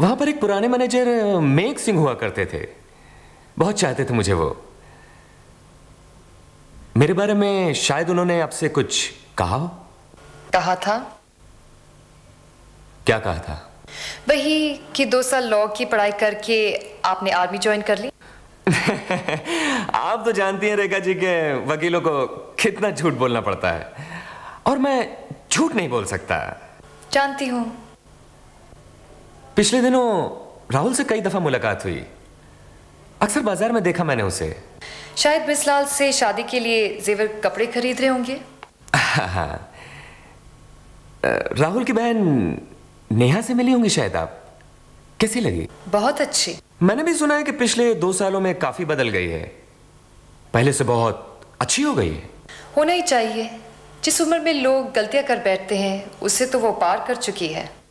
वहां पर एक पुराने मैनेजर मेघ सिंह हुआ करते थे बहुत चाहते थे मुझे वो मेरे बारे में शायद उन्होंने आपसे कुछ कहा हो कहा था क्या कहा था वही कि दो साल लॉ की पढ़ाई करके आपने आर्मी ज्वाइन कर ली आप तो जानती हैं रेखा जी के वकीलों को कितना झूठ बोलना पड़ता है और मैं झूठ नहीं बोल सकता जानती हूँ पिछले दिनों राहुल से कई दफा मुलाकात हुई अक्सर बाजार में देखा मैंने उसे शायद बिसलाल से शादी के लिए जेवर कपड़े खरीद रहे होंगे हाँ, हाँ। राहुल की बहन नेहा से मिली होंगी शायद आप कैसी लगी बहुत अच्छी मैंने भी सुना है कि पिछले दो सालों में काफी बदल गई है पहले से बहुत अच्छी हो गई है होना ही चाहिए जिस उम्र में लोग गलतियां कर बैठते हैं उसे तो वो पार कर चुकी है